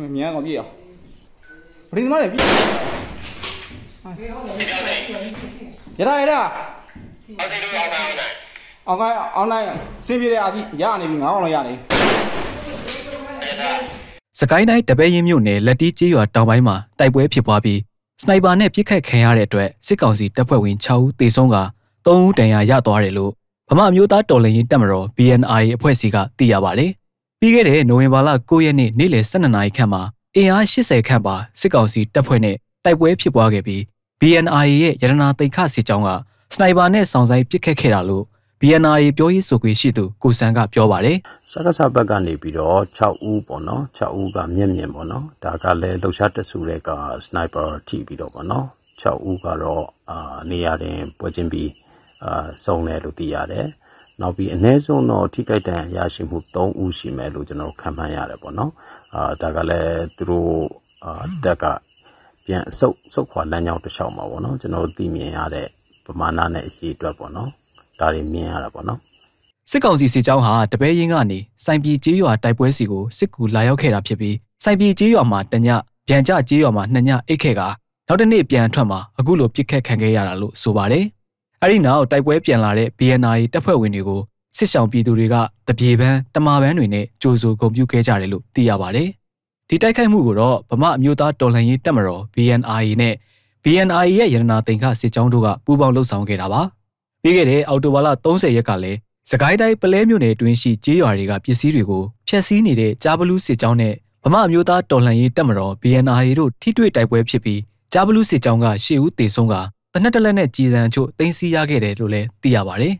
မြန်ကောင်ပြေးအောင်ပရိသမားလည်းပြေးရတာရတာအောင်ကအောင်လိုက်စင်ပြေတဲ့အစီရနေပြီငါအောင်လည်းရနေစကိုင်းတိုင်းတပည့်ရင်မြို့နယ်လက်တီးကျေးရွာတောင်ပိုင်းမှာတိုက်ပွဲဖြစ်ပွားပြီးစနိုက်ပါနဲ့ပစ်ခတ်ခံရတဲ့အတွက်စစ်ကောင်စီတပ်ဖွဲ့ဝင်6ဦးသေဆုံးက3ဦးဒဏ်ရာရသွားတယ်လို့ဗမာမျိုးသားတော်လှန်ရေးတပ်မတော် BNI အဖွဲ့စီကသိရပါဗျ။ပြီးခဲ့တဲ့နိုဝင်ဘာလ9ရက်နေ့နေ့လယ်12နာရီခန့်မှာအင်အား80ခန့်ပါစစ်ကောင်စီတပ်ဖွဲ့နဲ့တိုက်ပွဲဖြစ်ပွားခဲ့ပြီး BNRA ရဲ့ရတနာတိတ်ခစစ်ကြောင်းကစနိုက်ပါနဲ့ဆောင်ဆိုင်ပစ်ခတ်ခဲ့တာလို့ BNRA ပြောရေးဆိုခွင့်ရှိသူကိုစံကပြောပါတယ်စကားစဘက်ကနေပြီးတော့6ဦးပေါ့နော်6ဦးကမျက်မြင်ပေါ့နော်ဒါကလည်းလှုပ်ရှားတက်ဆူတဲ့ကစနိုက်ပါထိပြီးတော့ပေါ့နော်6ဦးကတော့အာနေရာတွင်ပွဲချင်းပြီးအာစုံတယ်လို့သိရတယ်။နောက်ပြီးအ ਨੇ ဆုံးတော့ထိခိုက်ဒဏ်ရာရရှိမှု3ဦးရှိမယ်လို့ကျွန်တော်ခံမှန်းရတယ်ပေါ့နော်အာဒါကလည်းသူတို့အာတက်ကပြန်အဆုတ်ဆုတ်ခွာလမ်းကြောင်းတစ်လျှောက်မှာပေါ့နော်ကျွန်တော်သိမြင်ရတဲ့ပမာဏနဲ့အရေးအတွက်ပေါ့နော်ဒါတွေမြင်ရတာပေါ့နော်စစ်ကောင်စီစစ်ကြောင်းဟာတပဲရင်းကနေစိုင်ပြည်ကျေးရွာတိုက်ပွဲစီကိုစစ်ကူလာရောက်ခဲ့တာဖြစ်ပြီးစိုင်ပြည်ကျေးရွာမှာတညပြန်ကြကျေးရွာမှာနှစ်ညအိတ်ခဲ့ကနောက်တစ်နေ့ပြန်ထွက်မှာအခုလိုပြစ်ခတ်ခံခဲ့ရတာလို့ဆိုပါတယ်။အဲ့ဒီနောက်တိုက်ပွဲပြန်လာတဲ့ BNR တပ်ဖွဲ့ဝင်တွေကိုစစ်ဆောင်ပြည်သူတွေကတပြေပန်းတမာပန်းတွေနဲ့ကြိုးဆိုဂုံပြုခဲ့ကြတယ်လို့သိရပါတယ်။ဒီတိုက်ခိုက်မှုကိုတော့ဗမာအမျိုးသားတော်လှန်ရေးတပ်မတော် BNR နဲ့ BNR ရဲ့ရတနာတင်ခစစ်ကြောင်းတို့ကပူးပေါင်းလှုပ်ဆောင်ခဲ့တာပါ။ပြီးခဲ့တဲ့အောက်တိုဘာလ30ရက်ကလည်းစကိုင်းတိုင်းပလဲမြို့နယ်အတွင်းရှိကျေးရွာတွေကပစ္စည်းတွေကိုဖျက်ဆီးနေတဲ့ကြားဘလူးစစ်ကြောင်းနဲ့ဗမာအမျိုးသားတော်လှန်ရေးတပ်မတော် BNR တို့ထိတွေ့တိုက်ပွဲဖြစ်ပြီးကြားဘလူးစစ်ကြောင်းကရှေ့ဦးတေဆုံးကတနက်တလက်နဲ့ကြည်စံအချို့တင်စီရခဲ့တယ်လို့လည်းသိရပါတယ်